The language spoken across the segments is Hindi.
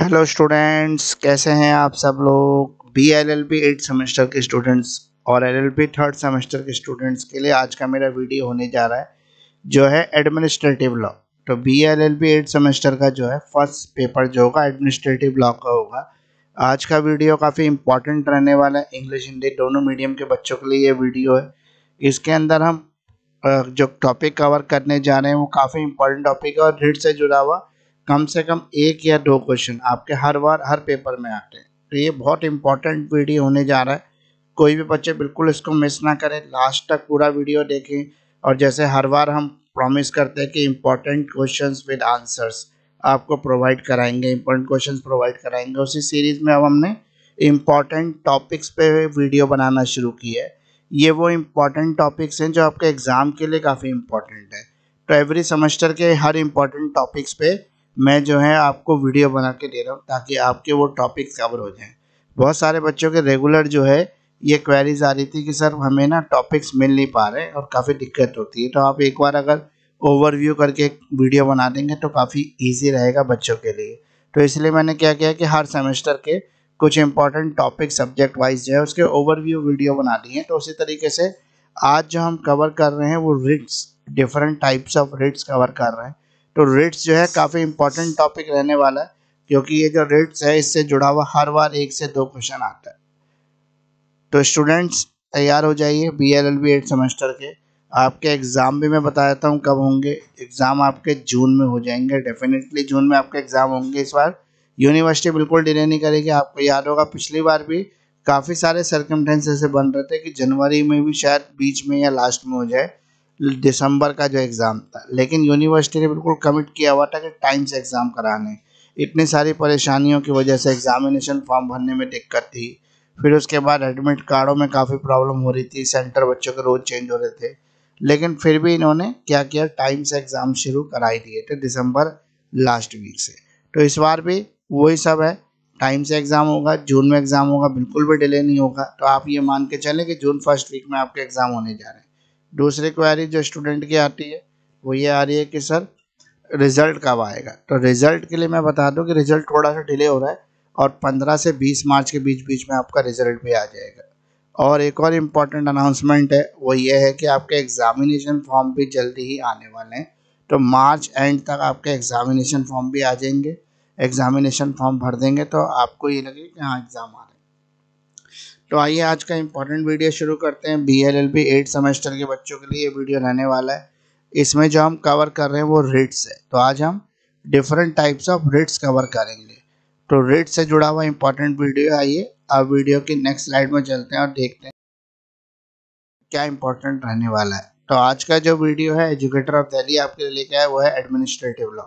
हेलो स्टूडेंट्स कैसे हैं आप सब लोग B L L B eight semester के स्टूडेंट्स और L L B third semester के स्टूडेंट्स के लिए आज का मेरा वीडियो होने जा रहा है जो है एडमिनिस्ट्रेटिव लॉ तो B L L B eight semester का जो है फर्स्ट पेपर जो होगा एडमिनिस्ट्रेटिव लॉ का होगा आज का वीडियो काफ़ी इंपॉर्टेंट रहने वाला है इंग्लिश हिंदी दोनों मीडियम के बच्चों के लिए ये वीडियो है इसके अंदर हम जो टॉपिक कवर करने जा रहे हैं वो काफ़ी इंपॉर्टेंट टॉपिक है और रिट से जुड़ा हुआ कम से कम एक या दो क्वेश्चन आपके हर बार हर पेपर में आते हैं तो ये बहुत इंपॉर्टेंट वीडियो होने जा रहा है कोई भी बच्चे बिल्कुल इसको मिस ना करें लास्ट तक पूरा वीडियो देखें और जैसे हर बार हम प्रॉमिस करते हैं कि इम्पॉर्टेंट क्वेश्चन विद आंसर्स आपको प्रोवाइड कराएंगे इम्पोर्टेंट क्वेश्चन प्रोवाइड कराएंगे उसी सीरीज़ में अब हमने इम्पॉर्टेंट टॉपिक्स पे वीडियो बनाना शुरू की है ये वो इम्पॉर्टेंट टॉपिक्स हैं जो आपके एग्ज़ाम के लिए काफ़ी इम्पॉर्टेंट है तो एवरी सेमेस्टर के हर इम्पॉर्टेंट टॉपिक्स पे मैं जो है आपको वीडियो बना के दे रहा हूँ ताकि आपके वो टॉपिक्स कवर हो जाएँ बहुत सारे बच्चों के रेगुलर जो है ये क्वेरीज आ रही थी कि सर हमें ना टॉपिक्स मिल नहीं पा रहे और काफ़ी दिक्कत होती है तो आप एक बार अगर ओवरव्यू करके एक वीडियो बना देंगे तो काफ़ी ईजी रहेगा बच्चों के लिए तो इसलिए मैंने क्या किया कि हर सेमेस्टर के कुछ इंपॉर्टेंट टॉपिक सब्जेक्ट वाइज जो है उसके ओवरव्यू वीडियो बना दिए हैं तो उसी तरीके से आज जो हम कवर कर रहे हैं वो writs different types of writs cover कर रहे हैं तो रिट्स जो है काफ़ी इंपॉर्टेंट टॉपिक रहने वाला है क्योंकि ये जो रिट्स है इससे जुड़ा हुआ हर बार एक से दो क्वेश्चन आता है तो स्टूडेंट्स तैयार हो जाइए B L L B eight semester के आपके एग्ज़ाम भी मैं बता देता हूँ कब होंगे एग्ज़ाम आपके जून में हो जाएंगे डेफिनेटली जून में आपके एग्ज़ाम होंगे इस बार यूनिवर्सिटी बिल्कुल डिले नहीं करेगी आपको याद होगा पिछली बार भी काफ़ी सारे सर्कमटेंस ऐसे बन रहे थे कि जनवरी में भी शायद बीच में या लास्ट में हो जाए दिसंबर का जो एग्ज़ाम था लेकिन यूनिवर्सिटी ने बिल्कुल कमिट किया हुआ था कि टाइम से एग्ज़ाम कराने इतनी सारी परेशानियों की वजह से एग्ज़ामिनेशन फॉर्म भरने में दिक्कत थी फिर उसके बाद एडमिट कार्डों में काफ़ी प्रॉब्लम हो रही थी सेंटर बच्चों के रोज़ चेंज हो रहे थे लेकिन फिर भी इन्होंने क्या किया टाइम से एग्ज़ाम शुरू कराई दिए थे दिसंबर लास्ट वीक से तो इस बार भी वही सब है टाइम से एग्ज़ाम होगा जून में एग्ज़ाम होगा बिल्कुल भी डिले नहीं होगा तो आप ये मान के चलें कि जून फर्स्ट वीक में आपके एग्ज़ाम होने जा रहे हैं दूसरी क्वारी जो स्टूडेंट की आती है वो ये आ रही है कि सर रिजल्ट कब आएगा तो रिजल्ट के लिए मैं बता दूं कि रिजल्ट थोड़ा सा डिले हो रहा है और 15 से 20 मार्च के बीच बीच में आपका रिजल्ट भी आ जाएगा और एक और इम्पॉर्टेंट अनाउंसमेंट है वो ये है कि आपके एग्जामिनेशन फॉर्म भी जल्दी ही आने वाले हैं तो मार्च एंड तक आपके एग्जामिनेशन फॉर्म भी आ जाएंगे एग्जामिनेशन फॉर्म भर देंगे तो आपको ये लगे कि हाँ एग्ज़ाम आ रहा है तो आइए आज का इम्पोर्टेंट वीडियो शुरू करते हैं B L L B eight semester के बच्चों के लिए ये वीडियो रहने वाला है इसमें जो हम कवर कर रहे हैं वो रिट्स है तो आज हम different types of writs cover करेंगे तो रिट से जुड़ा हुआ इम्पोर्टेंट वीडियो आइए अब वीडियो की नेक्स्ट स्लाइड में चलते हैं और देखते हैं क्या इम्पोर्टेंट रहने वाला है तो आज का जो वीडियो है एजुकेटर ऑफ दिल्ली आपके लिए लेके आया वो है एडमिनिस्ट्रेटिव लॉ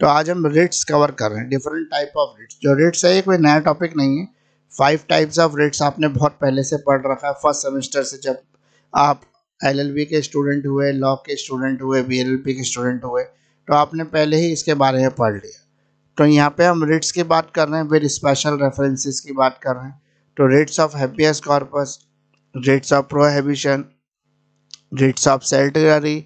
तो आज हम रिट्स कवर कर रहे हैं डिफरेंट टाइप ऑफ रिट्स जो रिट्स है ये कोई नया टॉपिक नहीं है फाइव टाइप्स ऑफ रेट्स आपने बहुत पहले से पढ़ रखा है फर्स्ट सेमेस्टर से जब आप एलएलबी के स्टूडेंट हुए लॉ के स्टूडेंट हुए बीएलएलबी के स्टूडेंट हुए तो आपने पहले ही इसके बारे में पढ़ लिया तो यहाँ पे हम रेट्स की बात कर रहे हैं फिर स्पेशल रेफरेंसेस की बात कर रहे हैं तो writs of habeas corpus writs of prohibition writs of certiorari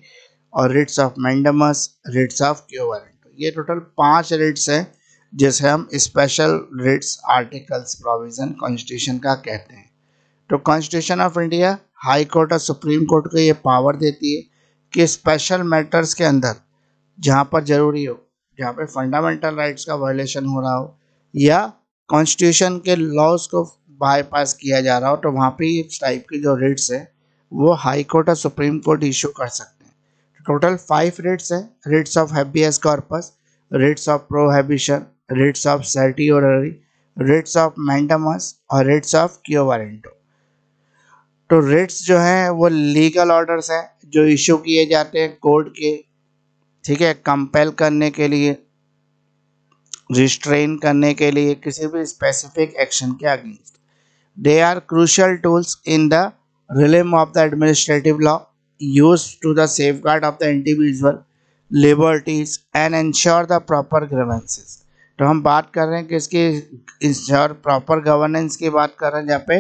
और writs of mandamus writs of quo warranto ये टोटल पांच रेट्स हैं जिसे हम special writs articles provision constitution का कहते हैं तो constitution of India high court और सुप्रीम कोर्ट को ये पावर देती है कि स्पेशल मैटर्स के अंदर जहाँ पर ज़रूरी हो जहाँ पर फंडामेंटल राइट्स का वायलेशन हो रहा हो या कॉन्स्टिट्यूशन के लॉज को बाईपास किया जा रहा हो तो वहाँ पे इस टाइप की जो रिट्स हैं वो हाई कोर्ट और सुप्रीम कोर्ट इशू कर सकते हैं टोटल फाइव रिट्स हैं writs of habeas corpus writs of prohibition rates of certiorari, writs of mandamus और रेट्स ऑफ क्योवारेंटो तो रेट्स जो हैं वो लीगल ऑर्डर्स हैं जो इशू किए जाते हैं कोर्ट के ठीक है कंपेल करने के लिए रिस्ट्रेन करने के लिए किसी भी स्पेसिफिक एक्शन के against they are crucial tools in the realm of the administrative law use to the safeguard of the individual liberties and ensure the proper grievances तो हम बात कर रहे हैं कि इसके और प्रॉपर गवर्नेंस की बात कर रहे हैं जहाँ पे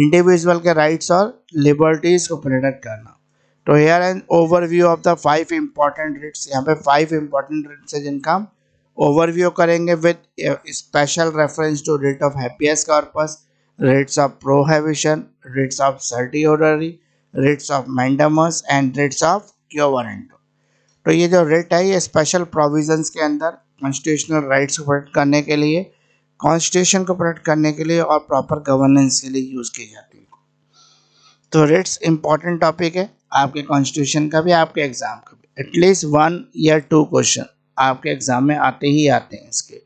इंडिविजुअल के राइट्स और लिबर्टीज को प्रोटेक्ट करना तो here an overview of the five important writs यहाँ पे फाइव इंपॉर्टेंट रिट्स है जिनका हम ओवरव्यू करेंगे with special reference to writ of habeas corpus writs of prohibition writs of certiorari writs of mandamus and writs of quo warranto तो ये जो रिट है ये स्पेशल प्रोविजन के अंदर कॉन्स्टिट्यूशनल राइट्स को प्रोटेक्ट करने के लिए कॉन्स्टिट्यूशन को प्रोटेक्ट करने के लिए और प्रॉपर गवर्नेंस के लिए यूज़ की जाती है तो रिट्स इंपॉर्टेंट टॉपिक है आपके कॉन्स्टिट्यूशन का भी आपके एग्ज़ाम का भी एटलीस्ट वन या टू क्वेश्चन आपके एग्ज़ाम में आते ही आते हैं इसके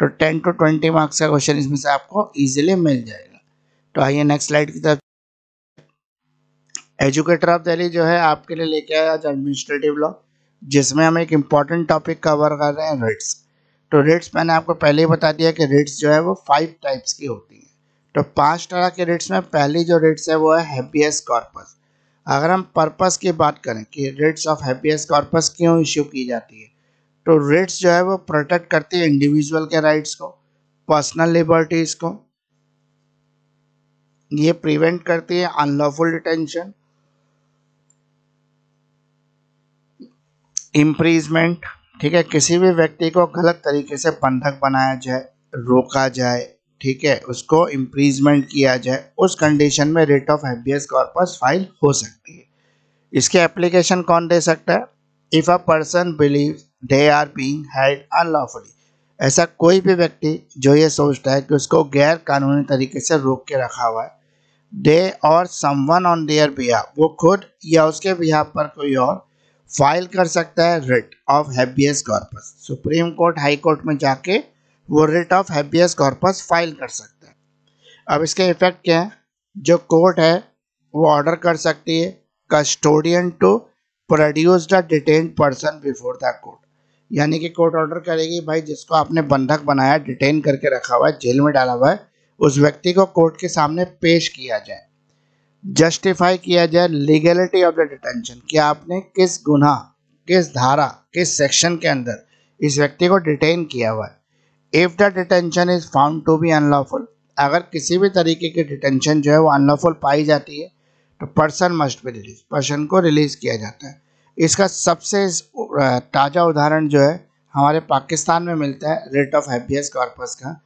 तो टेन टू ट्वेंटी मार्क्स का क्वेश्चन इसमें से आपको ईजिली मिल जाएगा तो आइए नेक्स्ट स्लाइड की तरफ एजुकेटर ऑफ दिल्ली जो है आपके लिए लेके आया एडमिनिस्ट्रेटिव लॉ जिसमें हम एक इम्पॉर्टेंट टॉपिक कवर कर रहे हैं रिट्स तो रिट्स मैंने आपको पहले ही बता दिया कि रिट्स जो है वो फाइव टाइप्स की होती हैं तो पांच तरह के रिट्स में पहली जो रिट्स है वो है हैप्पीएस कॉर्पस अगर हम पर्पस की बात करें कि रिट्स ऑफ हैप्पीएस कॉर्पस क्यों इश्यू की जाती है तो रिट्स जो है वो प्रोटेक्ट करती है इंडिविजुअल के राइट्स को पर्सनल लिबर्टीज़ को ये प्रिवेंट करती है अनलॉफुल डिटेंशन इम्प्रीजमेंट ठीक है किसी भी व्यक्ति को गलत तरीके से बंधक बनाया जाए रोका जाए ठीक है उसको इम्प्रीजमेंट किया जाए उस कंडीशन में writ of habeas corpus file हो सकती है इसके एप्लीकेशन कौन दे सकता है if a person believe they are being held unlawfully ऐसा कोई भी व्यक्ति जो ये सोचता है कि उसको गैर कानूनी तरीके से रोक के रखा हुआ है दे और समवन ऑन देयर बिया वो खुद या उसके बिहाफ पर कोई और फाइल कर सकता है writ of habeas corpus supreme court high court में जाके वो writ of habeas corpus file कर सकता है अब इसके इफेक्ट क्या है जो कोर्ट है वो ऑर्डर कर सकती है custodian to produce the detain person before the court यानी कि कोर्ट ऑर्डर करेगी भाई जिसको आपने बंधक बनाया डिटेन करके रखा हुआ है जेल में डाला हुआ है उस व्यक्ति को कोर्ट के सामने पेश किया जाए जस्टिफाई किया जाए लीगलिटी ऑफ द डिटेंशन कि आपने किस गुना किस धारा किस सेक्शन के अंदर इस व्यक्ति को डिटेन किया हुआ है if the detention is found to be unlawful अगर किसी भी तरीके की डिटेंशन जो है वो अनलॉफुल पाई जाती है तो person must be release person को रिलीज़ किया जाता है इसका सबसे ताज़ा उदाहरण जो है हमारे पाकिस्तान में मिलता है रेट ऑफ हैबियस कॉर्पस का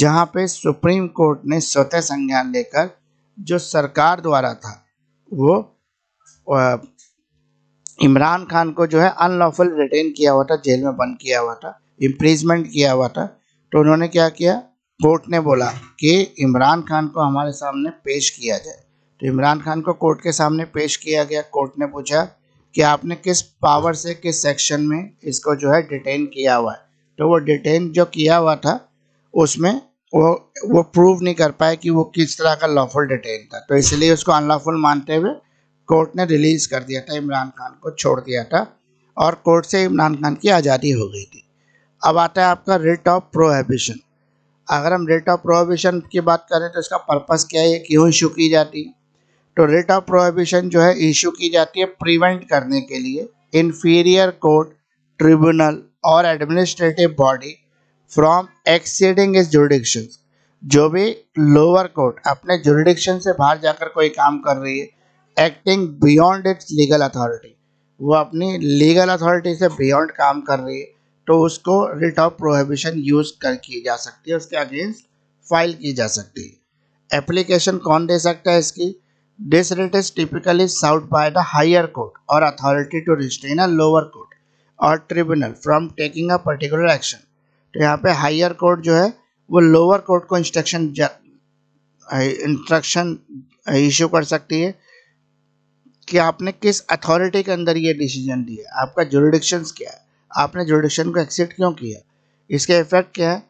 जहाँ पे सुप्रीम कोर्ट ने स्वतः संज्ञान लेकर जो सरकार द्वारा था वो इमरान खान को जो है अनलॉफुल रिटेन किया हुआ था जेल में बंद किया हुआ था इम्प्रीजमेंट किया हुआ था तो उन्होंने क्या किया कोर्ट ने बोला कि इमरान खान को हमारे सामने पेश किया जाए तो इमरान खान को कोर्ट के सामने पेश किया गया कोर्ट ने पूछा कि आपने किस पावर से किस सेक्शन में इसको जो है डिटेन किया हुआ है तो वो डिटेन जो किया हुआ था उसमें वो वो प्रूव नहीं कर पाए कि वो किस तरह का लॉफुल डिटेन था तो इसलिए उसको अनलॉफुल मानते हुए कोर्ट ने रिलीज़ कर दिया था इमरान खान को छोड़ दिया था और कोर्ट से इमरान खान की आज़ादी हो गई थी अब आता है आपका रेट ऑफ प्रोहिबिशन अगर हम रेट ऑफ प्रोहिबिशन की बात करें तो इसका पर्पज़ क्या है क्यों इशू तो की जाती है तो रेट ऑफ प्रोहिबिशन जो है इशू की जाती है प्रिवेंट करने के लिए इन्फीरियर कोर्ट ट्रिब्यूनल और administrative body from exceeding is jurisdiction जो भी लोअर कोर्ट अपने जोरिडिक्शन से बाहर जाकर कोई काम कर रही है acting beyond its legal authority वो अपनी लीगल अथॉरिटी से बियॉन्ड काम कर रही है तो उसको रिट ऑफ प्रोहिबिशन यूज कर की जा सकती है उसके अगेंस्ट फाइल की जा सकती है एप्लीकेशन कौन दे सकता है इसकी this writ is typically sought by the higher court और authority to restrain a lower court और tribunal from taking a particular action तो यहाँ पे हायर कोर्ट जो है वो लोअर कोर्ट को इंस्ट्रक्शन इंस्ट्रक्शन इशू कर सकती है कि आपने किस अथॉरिटी के अंदर ये डिसीजन दिया आपका जुरिडिक्शन क्या है आपने जुरिडिक्शन को एक्सेप्ट क्यों किया इसके इफेक्ट क्या है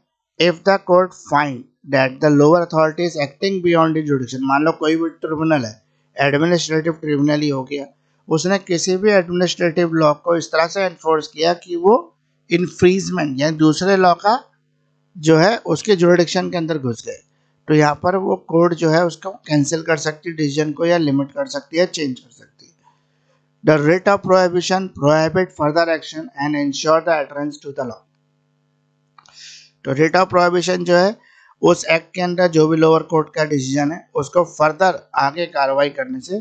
if the court find that the lower authority is acting beyond the jurisdiction मान लो कोई भी ट्रिब्यूनल है एडमिनिस्ट्रेटिव ट्रिब्यूनल ही हो गया उसने किसी भी एडमिनिस्ट्रेटिव लॉ को इस तरह से एनफोर्स किया कि वो इन्फ्रीजमेंट यानी दूसरे लॉ का जो है उसके जोरिडिक्शन के अंदर घुस गए तो यहाँ पर वो कोर्ट जो है उसको कैंसिल कर सकती है डिसीजन को या लिमिट कर सकती है चेंज कर सकती है the writ of prohibition prohibit further action and ensure the adherence to the law तो रेट ऑफ प्रोहिबिशन जो है उस एक्ट के अंदर जो भी लोअर कोर्ट का डिसीजन है उसको फर्दर आगे कार्रवाई करने से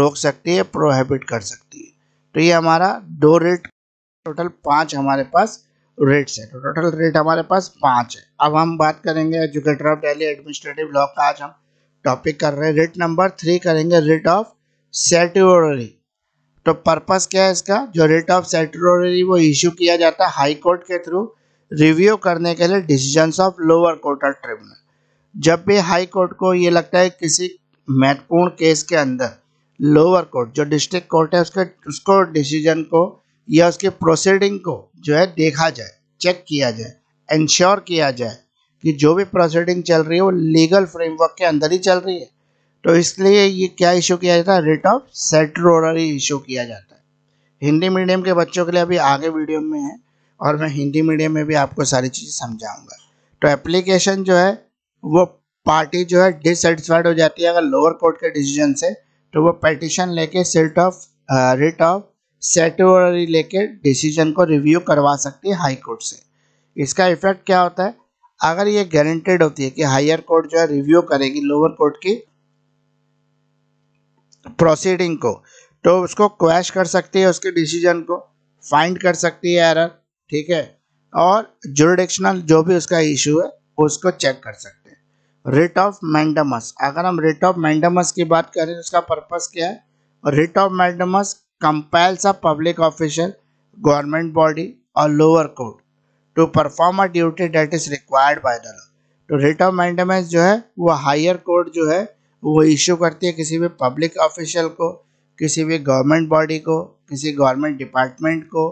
रोक सकती है प्रोहिबिट कर सकती है तो ये हमारा दो रेट टोटल पाँच हमारे पास रेट्स है टोटल रेट हमारे पास पाँच है अब हम बात करेंगे educator of daily administrative law का आज हम टॉपिक कर रहे हैं रेट नंबर थ्री करेंगे रेट ऑफ सेटोरी तो पर्पस क्या है इसका जो रेट ऑफ सेटरी वो इशू किया जाता है हाई कोर्ट के थ्रू रिव्यू करने के लिए डिसीजन ऑफ लोअर कोर्ट और ट्रिब्यूनल जब भी हाई कोर्ट को ये लगता है किसी महत्वपूर्ण केस के अंदर लोअर कोर्ट जो डिस्ट्रिक्ट कोर्ट है उसके उसको डिसीजन को या उसके प्रोसीडिंग को जो है देखा जाए चेक किया जाए इंश्योर किया जाए कि जो भी प्रोसीडिंग चल रही है वो लीगल फ्रेमवर्क के अंदर ही चल रही है तो इसलिए ये क्या इशू किया जाता है रेट ऑफ सेटरोरी इशू किया जाता है हिंदी मीडियम के बच्चों के लिए अभी आगे वीडियो में है और मैं हिंदी मीडियम में भी आपको सारी चीज़ें समझाऊंगा तो एप्लीकेशन जो है वो पार्टी जो है डिससेटिस्फाइड हो जाती है अगर लोअर कोर्ट के डिसीजन से तो वो पटिशन लेके set of writ of certiorari लेके डिसीजन को रिव्यू करवा सकती है हाई कोर्ट से इसका इफेक्ट क्या होता है अगर ये गारंटेड होती है कि हायर कोर्ट जो है रिव्यू करेगी लोअर कोर्ट की प्रोसीडिंग को तो उसको क्वैश कर सकती है उसके डिसीजन को फाइंड कर सकती है एरर ठीक है और जुरडिक्शनल जो भी उसका इशू है उसको चेक कर सकते हैं रिट ऑफ मैंडमस अगर हम रिट ऑफ मैंडमस की बात करें उसका पर्पस क्या है writ of mandamus compels a public official, government body, or lower court to perform a duty that is required by the law. तो रेट ऑफ मेंटेनेंस जो है वो हायर कोर्ट जो है वो इश्यू करती है किसी भी पब्लिक ऑफिशियल को किसी भी गवर्नमेंट बॉडी को किसी गवर्नमेंट डिपार्टमेंट को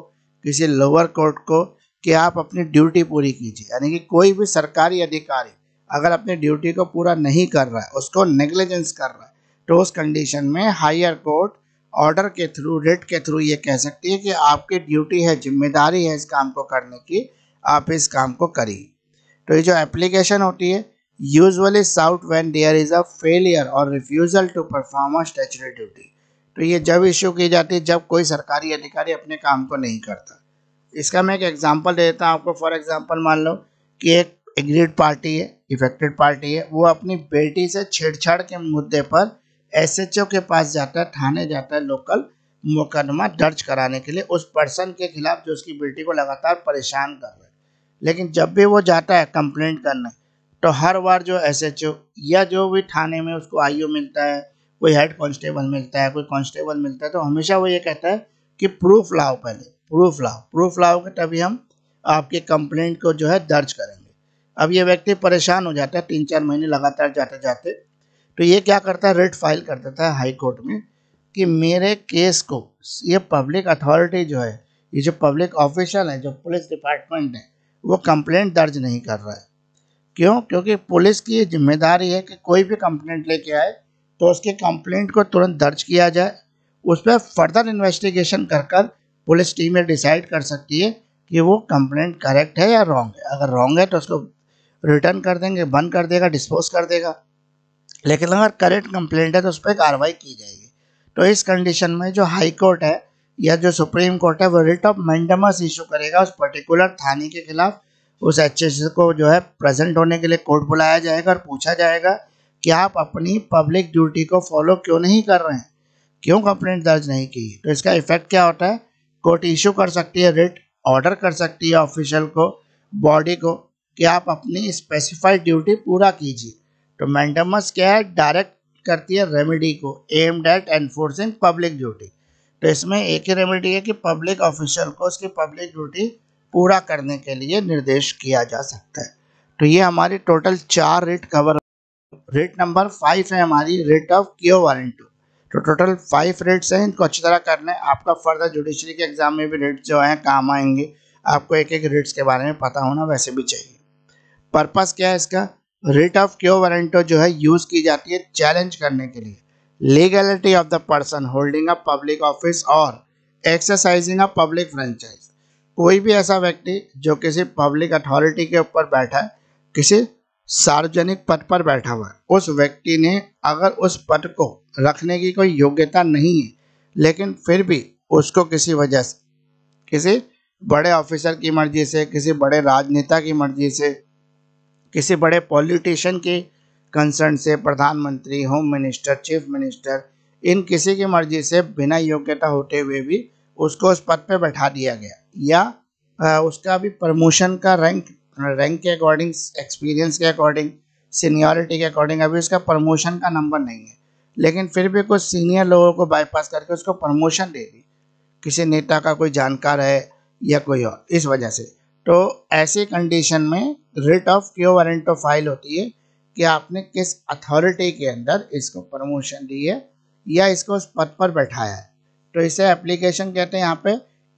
किसी लोअर कोर्ट को कि आप अपनी ड्यूटी पूरी कीजिए यानी कि कोई भी सरकारी अधिकारी अगर अपनी ड्यूटी को पूरा नहीं कर रहा है उसको नेग्लिजेंस कर रहा है तो उस कंडीशन में हायर कोर्ट ऑर्डर के थ्रू रेट के थ्रू ये कह सकती है कि आपकी ड्यूटी है जिम्मेदारी है इस काम को करने की आप इस काम को करिए तो ये जो एप्लीकेशन होती है usually sought when there is a failure और refusal to perform a statutory duty तो ये जब इश्यू की जाती है जब कोई सरकारी अधिकारी अपने काम को नहीं करता इसका मैं एक एग्जाम्पल दे देता हूँ आपको फॉर एग्जाम्पल मान लो कि एक एग्रीड पार्टी है इफेक्टेड पार्टी है वो अपनी बेटी से छेड़छाड़ के मुद्दे पर एसएचओ के पास जाता है थाने जाता है लोकल मुकदमा दर्ज कराने के लिए उस पर्सन के खिलाफ जो उसकी बेटी को लगातार परेशान कर रहा है लेकिन जब भी वो जाता है कंप्लेंट करने तो हर बार जो एसएचओ या जो भी थाने में उसको आईओ मिलता है कोई हेड कांस्टेबल मिलता है कोई कांस्टेबल मिलता है तो हमेशा वो ये कहता है कि प्रूफ लाओ पहले प्रूफ लाओ प्रूफ लाओगे तभी हम आपके कंप्लेंट को जो है दर्ज करेंगे अब ये व्यक्ति परेशान हो जाता है तीन चार महीने लगातार जाते जाते तो ये क्या करता है रिट फाइल कर देता है हाई कोर्ट में कि मेरे केस को ये पब्लिक अथॉरिटी जो है ये जो पब्लिक ऑफिशियल है जो पुलिस डिपार्टमेंट है वो कंप्लेंट दर्ज नहीं कर रहा है क्यों क्योंकि पुलिस की जिम्मेदारी है कि कोई भी कंप्लेंट लेके आए तो उसके कंप्लेंट को तुरंत दर्ज किया जाए उस पर फर्दर इन्वेस्टिगेशन कर कर पुलिस टीम ये डिसाइड कर सकती है कि वो कंप्लेंट करेक्ट है या रॉन्ग है अगर रॉन्ग है तो उसको रिटर्न कर देंगे बंद कर देगा डिस्पोज कर देगा लेकिन अगर करेंट कंप्लेंट है तो उस पर कार्रवाई की जाएगी तो इस कंडीशन में जो हाई कोर्ट है या जो सुप्रीम कोर्ट है वो रिट ऑफ मैंडमस इशू करेगा उस पर्टिकुलर थाने के खिलाफ उस एच को जो है प्रेजेंट होने के लिए कोर्ट बुलाया जाएगा और पूछा जाएगा कि आप अपनी पब्लिक ड्यूटी को फॉलो क्यों नहीं कर रहे हैं क्यों कंप्लेंट दर्ज नहीं की तो इसका इफेक्ट क्या होता है कोर्ट इशू कर सकती है रिट ऑर्डर कर सकती है ऑफिशियल को बॉडी को कि आप अपनी स्पेसिफाइड ड्यूटी पूरा कीजिए तो मैंडमस क्या है डायरेक्ट करती है रेमेडी को mandate enforcing public duty तो इसमें एक ही रेमेडी है कि पब्लिक ऑफिशियल को उसकी पब्लिक ड्यूटी पूरा करने के लिए निर्देश किया जा सकता है तो ये हमारी टोटल चार writ cover writ number five है हमारी रेट ऑफ क्यो वारंटू तो टोटल फाइव रेट्स हैं इनको अच्छी तरह कर लें आपका फर्दर जुडिशरी के एग्जाम में भी रेट जो हैं काम आएंगे आपको एक एक रेट्स के बारे में पता होना वैसे भी चाहिए पर्पस क्या है इसका रिट ऑफ क्यो वारंटो जो है यूज की जाती है चैलेंज करने के लिए legality of the person holding a public office और एक्सरसाइजिंग अ पब्लिक फ्रेंचाइज कोई भी ऐसा व्यक्ति जो किसी पब्लिक अथॉरिटी के ऊपर बैठा है किसी सार्वजनिक पद पर बैठा हुआ है उस व्यक्ति ने अगर उस पद को रखने की कोई योग्यता नहीं है लेकिन फिर भी उसको किसी वजह से किसी बड़े ऑफिसर की मर्जी से किसी बड़े राजनेता की मर्जी से किसी बड़े पॉलिटिशियन के कंसर्न से प्रधानमंत्री होम मिनिस्टर चीफ मिनिस्टर इन किसी की मर्जी से बिना योग्यता होते हुए भी उसको उस पद पर बैठा दिया गया या उसका भी प्रमोशन का रैंक रैंक के अकॉर्डिंग एक्सपीरियंस के अकॉर्डिंग सीनियरिटी के अकॉर्डिंग अभी उसका प्रमोशन का नंबर नहीं है लेकिन फिर भी कुछ सीनियर लोगों को बाईपास करके उसको प्रमोशन दे दी किसी नेता का कोई जानकार है या कोई और इस वजह से तो ऐसे कंडीशन में writ of quo warranto file होती है कि आपने किस अथॉरिटी के अंदर इसको प्रमोशन दी है या इसको उस पद पर बैठाया है तो इसे एप्लीकेशन कहते हैं यहाँ पे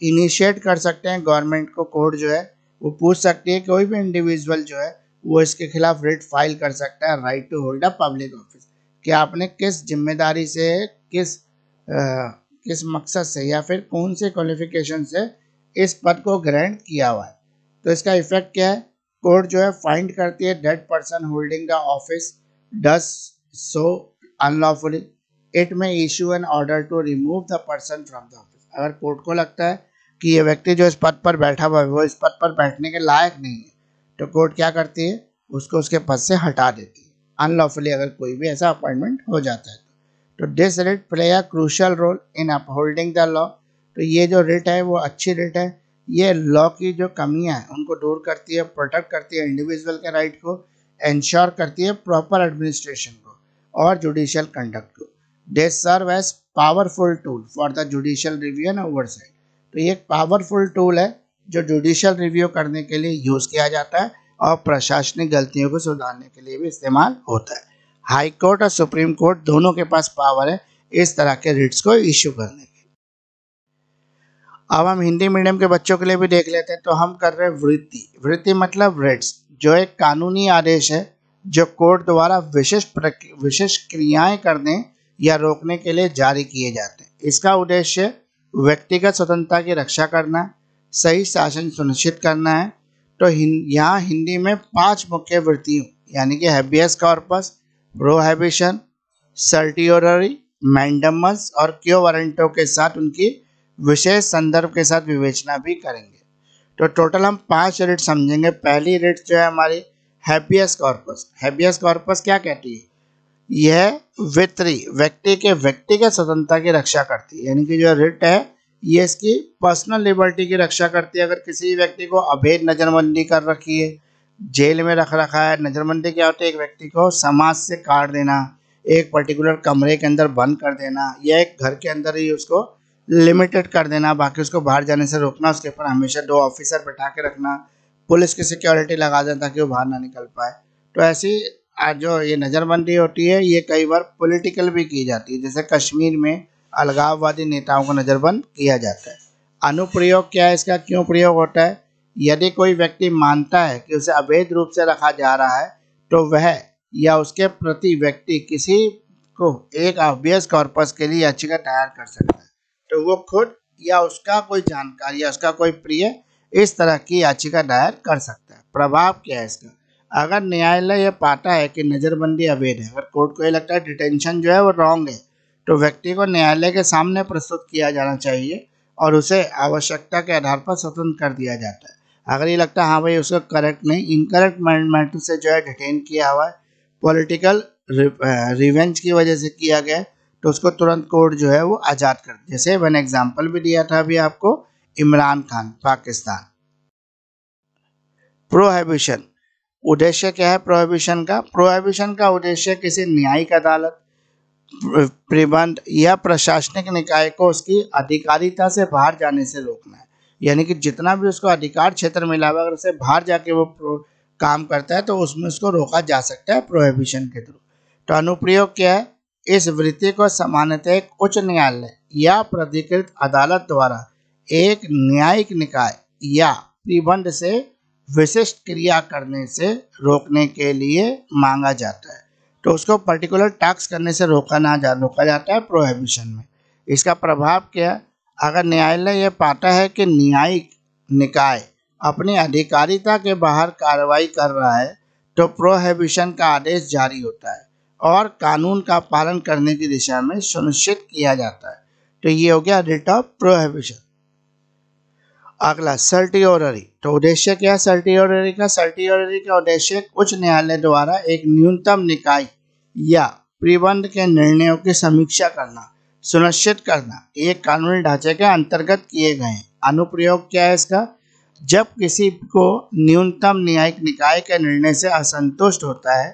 इनिशिएट कर सकते हैं गवर्नमेंट को कोर्ट जो है वो पूछ सकती है कोई भी इंडिविजुअल जो है वो इसके खिलाफ रिट फाइल कर सकता है right to hold a public office कि आपने किस जिम्मेदारी से किस आ, किस मकसद से या फिर कौन से क्वालिफिकेशन से इस पद को ग्रैंड किया हुआ है तो इसका इफेक्ट क्या है कोर्ट जो है फाइंड करती है that person holding the office does so unlawfully it may issue an order to remove the person from the office अगर कोर्ट को लगता है कि ये व्यक्ति जो इस पद पर बैठा हुआ है वो इस पद पर बैठने के लायक नहीं है तो कोर्ट क्या करती है उसको उसके पद से हटा देती है अनलॉफुली अगर कोई भी ऐसा अपॉइंटमेंट हो जाता है तो this writ play a crucial role in upholding the law तो ये जो रिट है वो अच्छी रिट है ये लॉ की जो कमियां हैं उनको दूर करती है प्रोटेक्ट करती है इंडिविजुअल के राइट को इंश्योर करती है प्रॉपर एडमिनिस्ट्रेशन को और जुडिशियल कंडक्ट को they serve as powerful tool for the judicial review and oversight तो ये एक पावरफुल टूल है जो जुडिशियल रिव्यू करने के लिए यूज़ किया जाता है और प्रशासनिक गलतियों को सुधारने के लिए भी इस्तेमाल होता है हाई कोर्ट और सुप्रीम कोर्ट दोनों के पास पावर है इस तरह के रिट्स को इशू करने अब हम हिंदी मीडियम के बच्चों के लिए भी देख लेते हैं तो हम कर रहे हैं वृत्ति वृत्ति मतलब रेट्स जो एक कानूनी आदेश है जो कोर्ट द्वारा विशेष विशेष क्रियाएं करने या रोकने के लिए जारी किए जाते हैं इसका उद्देश्य व्यक्तिगत स्वतंत्रता की रक्षा करना सही शासन सुनिश्चित करना है तो हिं, यहाँ हिंदी में पांच मुख्य वृत्ति यानी कि habeas corpus prohibition certiorari mandamus और वारंटो के साथ उनकी विशेष संदर्भ के साथ विवेचना भी करेंगे तो टोटल हम पांच रेट समझेंगे पहली रेट जो है हमारी हैबियस कॉर्पस हैबियस कॉर्पस क्या कहती है यह वित्री व्यक्ति के के स्वतंत्रता की रक्षा करती है यानी कि जो रिट है ये इसकी पर्सनल लिबर्टी की रक्षा करती है अगर किसी व्यक्ति को अभेद नज़रबंदी कर रखी है जेल में रख रखा है नज़रबंदी क्या होती है एक व्यक्ति को समाज से काट देना एक पर्टिकुलर कमरे के अंदर बंद कर देना या एक घर के अंदर ही उसको लिमिटेड कर देना बाकी उसको बाहर जाने से रोकना उसके ऊपर हमेशा दो ऑफिसर बैठा के रखना पुलिस की सिक्योरिटी लगा देना ताकि वो बाहर ना निकल पाए तो ऐसी जो ये नज़रबंदी होती है ये कई बार पॉलिटिकल भी की जाती है जैसे कश्मीर में अलगाववादी नेताओं को नज़रबंद किया जाता है अनुप्रयोग क्या है इसका क्यों प्रयोग होता है यदि कोई व्यक्ति मानता है कि उसे अवैध रूप से रखा जा रहा है तो वह या उसके प्रति व्यक्ति किसी को एक ऑब्वियस कॉर्पस के लिए याचिका तैयार कर सकता है तो वो खुद या उसका कोई जानकार या उसका कोई प्रिय इस तरह की याचिका दायर कर सकता है प्रभाव क्या है इसका अगर न्यायालय यह पाता है कि नज़रबंदी अवैध है अगर कोर्ट को ये लगता है डिटेंशन जो है वो रॉन्ग है तो व्यक्ति को न्यायालय के सामने प्रस्तुत किया जाना चाहिए और उसे आवश्यकता के आधार पर स्वतंत्र कर दिया जाता है अगर ये लगता है हाँ भाई उसको करेक्ट नहीं इनकरेक्ट मैटर से जो है डिटेन किया हुआ है पॉलिटिकल रिवेंज की वजह से किया गया है तो उसको तुरंत कोर्ट जो है वो आज़ाद कर जैसे मैंने एग्जाम्पल भी दिया था अभी आपको इमरान खान पाकिस्तान प्रोहिबिशन उद्देश्य क्या है प्रोहिबिशन का प्रोहिबिशन का उद्देश्य किसी न्यायिक अदालत प्रबंध या प्रशासनिक निकाय को उसकी अधिकारिता से बाहर जाने से रोकना है यानी कि जितना भी उसको अधिकार क्षेत्र मिला हुआ अगर उसे बाहर जाके वो काम करता है तो उसमें उसको रोका जा सकता है प्रोहिबिशन के थ्रू तो अनुप्रयोग क्या है इस वृत्ति को सामान्यतः एक उच्च न्यायालय या प्राधिकृत अदालत द्वारा एक न्यायिक निकाय या प्रबंध से विशिष्ट क्रिया करने से रोकने के लिए मांगा जाता है तो उसको पर्टिकुलर टैक्स करने से रोका ना जा रोका जाता है प्रोहिबिशन में इसका प्रभाव क्या है अगर न्यायालय यह पाता है कि न्यायिक निकाय अपनी अधिकारिता के बाहर कार्रवाई कर रहा है तो प्रोहिबिशन का आदेश जारी होता है और कानून का पालन करने की दिशा में सुनिश्चित किया जाता है तो ये हो गया रिट ऑफ प्रोहिबिशन अगला सर्टियोररी तो उद्देश्य क्या है सर्टियोररी का सर्टियोररी का उद्देश्य उच्च न्यायालय द्वारा एक न्यूनतम निकाय या प्रबंध के निर्णयों की समीक्षा करना सुनिश्चित करना एक कानूनी ढांचे के अंतर्गत किए गए अनुप्रयोग क्या है इसका जब किसी को न्यूनतम न्यायिक निकाय के निर्णय से असंतुष्ट होता है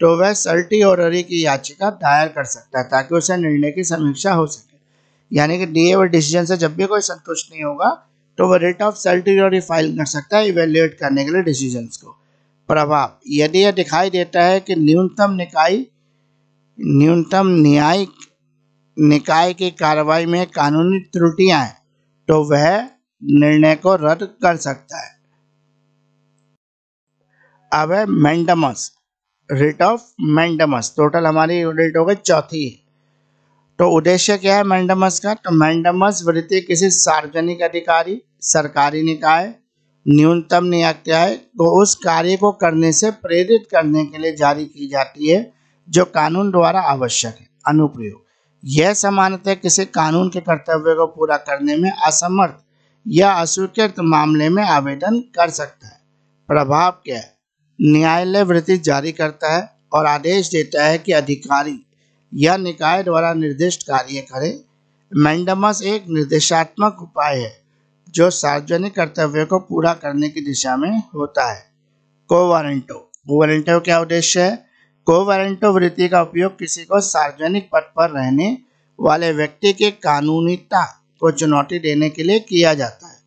तो वह सल्टी और हरी की याचिका दायर कर सकता है ताकि उसे निर्णय की समीक्षा हो सके यानी कि दिए हुए डिसीजन से जब भी कोई संतुष्ट नहीं होगा तो वह रेट ऑफ सल्टी और फाइल कर सकता है इवेल्युएट करने के लिए डिसीजन को प्रभाव यदि यह दिखाई देता है कि न्यूनतम निकाय न्यूनतम न्यायिक निकाय की कार्रवाई में कानूनी त्रुटियां हैं तो वह निर्णय को रद्द कर सकता है अब है mandamus writ of mandamus total हमारी रेट हो गई चौथी तो उद्देश्य क्या है मैंडमस का तो मैंडमस वृत्ति किसी सार्वजनिक अधिकारी सरकारी निकाय न्यूनतम न्यायालय तो उस कार्य को करने से प्रेरित करने के लिए जारी की जाती है जो कानून द्वारा आवश्यक है अनुप्रयोग यह सामान्यतः किसी कानून के कर्तव्य को पूरा करने में असमर्थ या अस्वीकृत मामले में आवेदन कर सकता है प्रभाव क्या है न्यायालय वृत्ति जारी करता है और आदेश देता है कि अधिकारी या निकाय द्वारा निर्दिष्ट कार्य करें मैंडमस एक निर्देशात्मक उपाय है जो सार्वजनिक कर्तव्य को पूरा करने की दिशा में होता है को वारंटो वारंटो क्या उद्देश्य है को वारंटो वृत्ति का उपयोग किसी को सार्वजनिक पद पर रहने वाले व्यक्ति के कानूनीता को चुनौती देने के लिए किया जाता है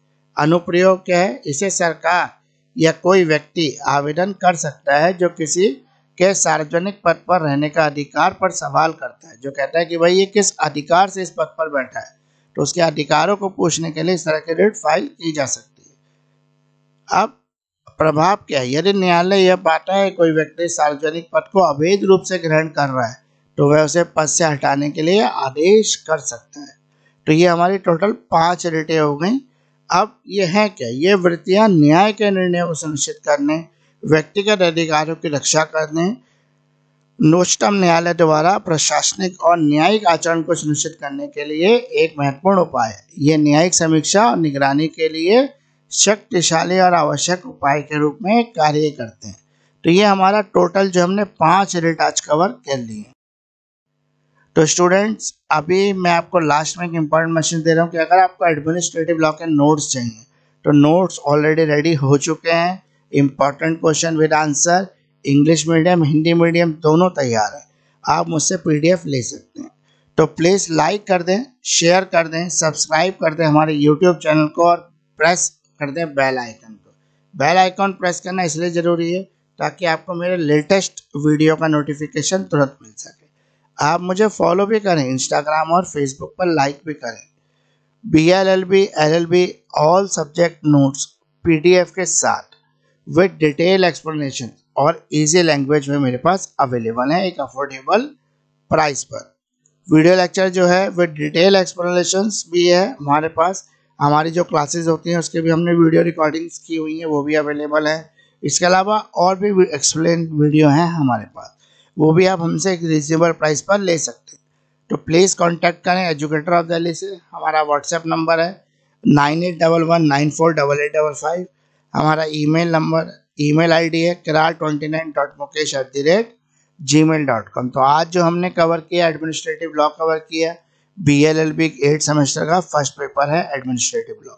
अनुप्रयोग क्या है इसे सरकार या कोई व्यक्ति आवेदन कर सकता है जो किसी के सार्वजनिक पद पर रहने का अधिकार पर सवाल करता है जो कहता है कि भाई ये किस अधिकार से इस पद पर बैठा है तो उसके अधिकारों को पूछने के लिए इस तरह की रिट फाइल की जा सकती है अब प्रभाव क्या है यदि न्यायालय यह पाता है कोई व्यक्ति सार्वजनिक पद को अवैध रूप से ग्रहण कर रहा है तो वह उसे पद से हटाने के लिए आदेश कर सकता है तो ये हमारी टोटल पाँच रिटें हो गई अब ये है क्या ये वृत्तियाँ न्याय के निर्णय को सुनिश्चित करने व्यक्तिगत अधिकारों की रक्षा करने नोचतम न्यायालय द्वारा प्रशासनिक और न्यायिक आचरण को सुनिश्चित करने के लिए एक महत्वपूर्ण उपाय है ये न्यायिक समीक्षा और निगरानी के लिए शक्तिशाली और आवश्यक उपाय के रूप में कार्य करते हैं तो ये हमारा टोटल जो हमने पाँच रेट आज कवर कर लिए तो स्टूडेंट्स अभी मैं आपको लास्ट में एक इम्पॉर्टेंट मशीन दे रहा हूँ कि अगर आपको एडमिनिस्ट्रेटिव लॉ के नोट्स चाहिए तो नोट्स ऑलरेडी रेडी हो चुके हैं important question with answer English medium Hindi medium दोनों तैयार हैं आप मुझसे पीडीएफ ले सकते हैं तो प्लीज़ लाइक कर दें शेयर कर दें सब्सक्राइब कर दें हमारे यूट्यूब चैनल को और प्रेस कर दें बेल आइकन को बेल आइकन प्रेस करना इसलिए ज़रूरी है ताकि आपको मेरे लेटेस्ट वीडियो का नोटिफिकेशन तुरंत मिल सके आप मुझे फॉलो भी करें इंस्टाग्राम और फेसबुक पर लाइक भी करें B L L B L L B all subject notes P D F के साथ विद डिटेल एक्सप्लेनेशन और इजी लैंग्वेज में मेरे पास अवेलेबल है एक अफोर्डेबल प्राइस पर वीडियो लेक्चर जो है विद डिटेल एक्सप्लेनेशन भी है हमारे पास हमारी जो क्लासेज होती हैं उसके भी हमने वीडियो रिकॉर्डिंग्स की हुई हैं वो भी अवेलेबल है इसके अलावा और भी एक्सप्लेन वीडियो हैं हमारे पास वो भी आप हमसे एक रिजनेबल प्राइस पर ले सकते हैं तो प्लीज़ कांटेक्ट करें एजुकेटर ऑफ दिल्ली से हमारा व्हाट्सएप नंबर है nine eight double one nine four double eight double five हमारा ईमेल नंबर ईमेल आईडी है Kirar twenty nine dot Mukesh at the rate G mail dot com तो आज जो हमने कवर किया एडमिनिस्ट्रेटिव लॉ कवर किया B L L B eight semester का फर्स्ट पेपर है एडमिनिस्ट्रेटिव लॉ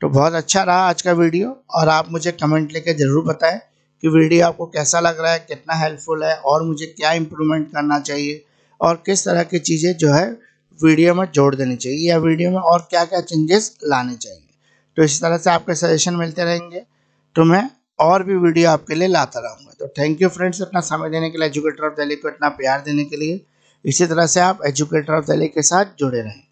तो बहुत अच्छा रहा आज का वीडियो और आप मुझे कमेंट लेके ज़रूर बताएं कि वीडियो आपको कैसा लग रहा है कितना हेल्पफुल है और मुझे क्या इम्प्रूवमेंट करना चाहिए और किस तरह की चीज़ें जो है वीडियो में जोड़ देनी चाहिए या वीडियो में और क्या क्या चेंजेस लाने चाहिए तो इसी तरह से आपके सजेशन मिलते रहेंगे तो मैं और भी वीडियो आपके लिए लाता रहूँगा तो थैंक यू फ्रेंड्स इतना समय देने के लिए एजुकेटर ऑफ दिल्ली को इतना प्यार देने के लिए इसी तरह से आप एजुकेटर ऑफ दिल्ली के साथ जुड़े रहें